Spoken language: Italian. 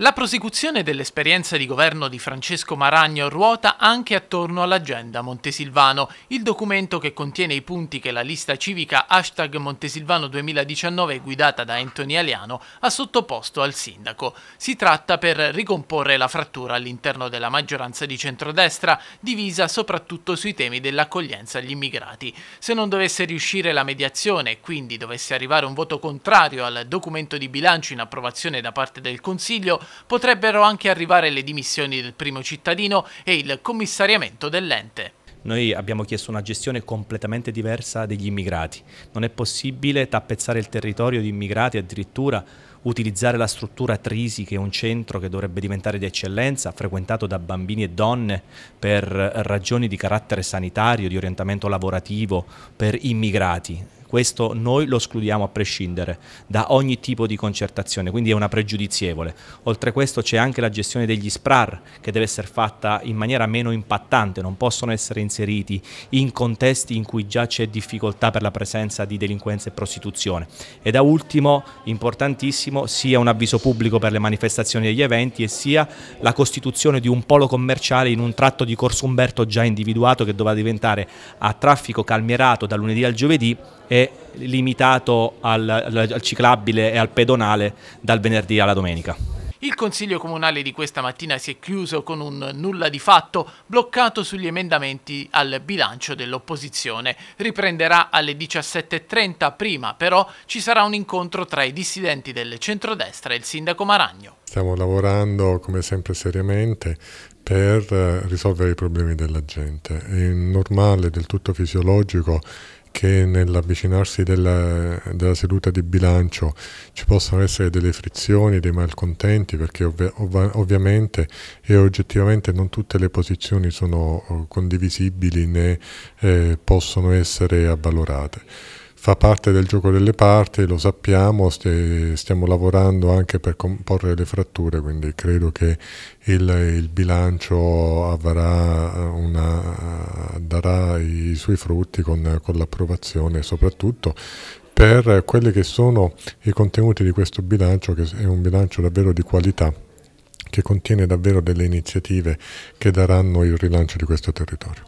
La prosecuzione dell'esperienza di governo di Francesco Maragno ruota anche attorno all'agenda Montesilvano, il documento che contiene i punti che la lista civica hashtag Montesilvano 2019 guidata da Anthony Aliano ha sottoposto al sindaco. Si tratta per ricomporre la frattura all'interno della maggioranza di centrodestra, divisa soprattutto sui temi dell'accoglienza agli immigrati. Se non dovesse riuscire la mediazione e quindi dovesse arrivare un voto contrario al documento di bilancio in approvazione da parte del Consiglio, potrebbero anche arrivare le dimissioni del primo cittadino e il commissariamento dell'ente. Noi abbiamo chiesto una gestione completamente diversa degli immigrati. Non è possibile tappezzare il territorio di immigrati, addirittura utilizzare la struttura Trisi, che è un centro che dovrebbe diventare di eccellenza, frequentato da bambini e donne per ragioni di carattere sanitario, di orientamento lavorativo, per immigrati questo noi lo escludiamo a prescindere da ogni tipo di concertazione, quindi è una pregiudizievole. Oltre a questo c'è anche la gestione degli SPRAR che deve essere fatta in maniera meno impattante, non possono essere inseriti in contesti in cui già c'è difficoltà per la presenza di delinquenza e prostituzione. E da ultimo, importantissimo, sia un avviso pubblico per le manifestazioni e gli eventi e sia la costituzione di un polo commerciale in un tratto di Corso Umberto già individuato che doveva diventare a traffico calmierato da lunedì al giovedì e è limitato al, al ciclabile e al pedonale dal venerdì alla domenica. Il Consiglio Comunale di questa mattina si è chiuso con un nulla di fatto bloccato sugli emendamenti al bilancio dell'opposizione. Riprenderà alle 17.30, prima però ci sarà un incontro tra i dissidenti del centrodestra e il sindaco Maragno. Stiamo lavorando come sempre seriamente per risolvere i problemi della gente. È normale, del tutto fisiologico che nell'avvicinarsi della, della, seduta di bilancio ci possano essere delle frizioni, dei malcontenti, perché ovvia, ov ovviamente e oggettivamente non tutte le posizioni sono eh, condivisibili né eh, possono essere avvalorate fa parte del gioco delle parti, lo sappiamo, st- stiamo lavorando anche per comporre le fratture, quindi credo che il, il bilancio una, darà i suoi frutti con, con l'approvazione soprattutto per quelli che sono i contenuti di questo bilancio, che è un bilancio davvero di qualità che contiene davvero delle iniziative che daranno il rilancio di questo territorio.